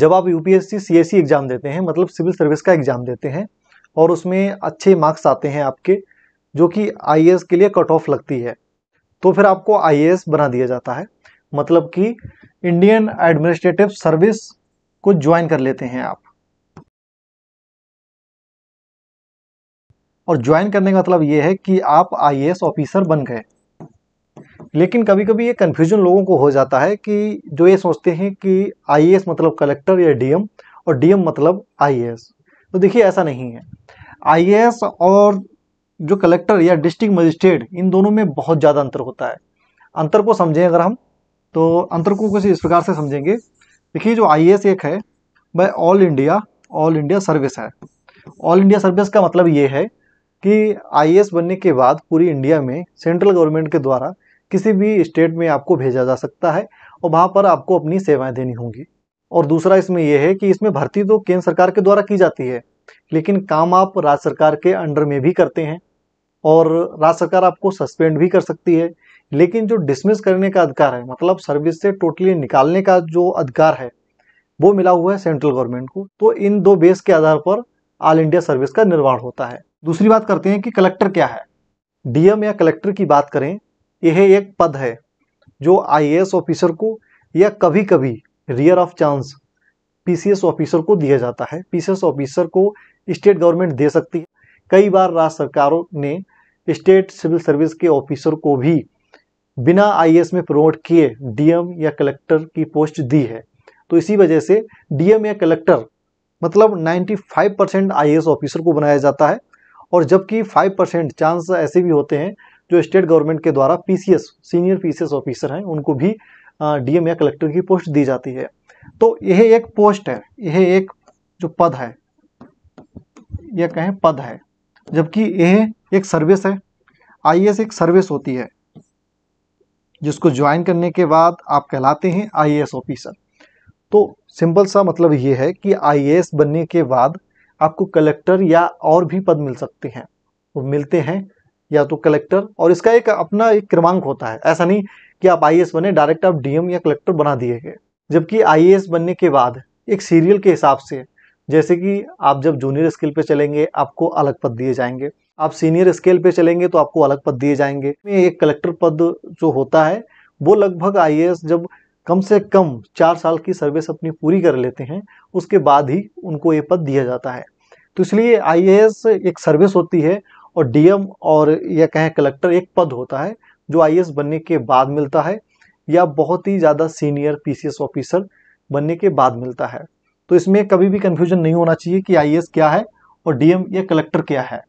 जब आप UPSC CSC exam देते हैं मतलब सिविल सर्विस का एग्ज़ाम देते हैं और उसमें अच्छे मार्क्स आते हैं आपके जो कि आई के लिए कट ऑफ लगती है तो फिर आपको आई बना दिया जाता है मतलब कि इंडियन एडमिनिस्ट्रेटिव सर्विस को ज्वाइन कर लेते हैं आप और ज्वाइन करने का मतलब ये है कि आप आई ऑफिसर बन गए लेकिन कभी कभी ये कन्फ्यूजन लोगों को हो जाता है कि जो ये सोचते हैं कि आई मतलब कलेक्टर या डी और डी मतलब आई तो देखिए ऐसा नहीं है आई और जो कलेक्टर या डिस्ट्रिक्ट मजिस्ट्रेट इन दोनों में बहुत ज़्यादा अंतर होता है अंतर को समझें अगर हम तो अंतर को कुछ इस प्रकार से समझेंगे देखिए जो आई एक है वह all India all India service है ऑल इंडिया सर्विस का मतलब ये है कि आई बनने के बाद पूरी इंडिया में सेंट्रल गवर्नमेंट के द्वारा किसी भी स्टेट में आपको भेजा जा सकता है और वहाँ पर आपको अपनी सेवाएं देनी होंगी और दूसरा इसमें यह है कि इसमें भर्ती तो केंद्र सरकार के द्वारा की जाती है लेकिन काम आप राज्य सरकार के अंडर में भी करते हैं और राज्य सरकार आपको सस्पेंड भी कर सकती है लेकिन जो डिसमिस करने का अधिकार है मतलब सर्विस से टोटली निकालने का जो अधिकार है वो मिला हुआ है सेंट्रल गवर्नमेंट को तो इन दो बेस के आधार पर ऑल इंडिया सर्विस का निर्माण होता है दूसरी बात करते हैं कि कलेक्टर क्या है डीएम या कलेक्टर की बात करें यह एक पद है जो आईएएस ऑफिसर को या कभी कभी rare of chance PCS officer को दिया जाता है पीसीएस ऑफिसर को स्टेट गवर्नमेंट दे सकती है कई बार राज्य सरकारों ने स्टेट सिविल सर्विस के ऑफिसर को भी बिना आईएएस में प्रमोट किए डीएम या कलेक्टर की पोस्ट दी है तो इसी वजह से डीएम या कलेक्टर मतलब 95 परसेंट आई ऑफिसर को बनाया जाता है और जबकि 5 परसेंट चांस ऐसे भी होते हैं जो स्टेट गवर्नमेंट के द्वारा पीसीएस सीनियर पीसीएस ऑफिसर हैं उनको भी डीएम या कलेक्टर की पोस्ट दी जाती है तो यह एक पोस्ट है यह एक जो पद है यह कहें पद है जबकि यह एक सर्विस है आईएएस एक सर्विस होती है जिसको ज्वाइन करने के बाद आप कहलाते हैं आईएएस ऑफिसर तो सिंपल सा मतलब ये है कि आईएएस बनने के बाद आपको कलेक्टर या और भी पद मिल सकते हैं वो तो मिलते हैं या तो कलेक्टर और इसका एक अपना एक क्रमांक होता है ऐसा नहीं कि आप आई बने डायरेक्ट आप डीएम या कलेक्टर बना दिए गए जबकि आई बनने के बाद एक सीरियल के हिसाब से जैसे कि आप जब जूनियर स्केल पे चलेंगे आपको अलग पद दिए जाएंगे आप सीनियर स्केल पे चलेंगे तो आपको अलग पद दिए जाएंगे एक कलेक्टर पद जो होता है वो लगभग आई जब कम से कम चार साल की सर्विस अपनी पूरी कर लेते हैं उसके बाद ही उनको ये पद दिया जाता है तो इसलिए आई एक सर्विस होती है और डीएम और या कहें कलेक्टर एक पद होता है जो आई बनने के बाद मिलता है या बहुत ही ज़्यादा सीनियर पी ऑफिसर बनने के बाद मिलता है तो इसमें कभी भी कन्फ्यूजन नहीं होना चाहिए कि आई क्या है और डीएम या कलेक्टर क्या है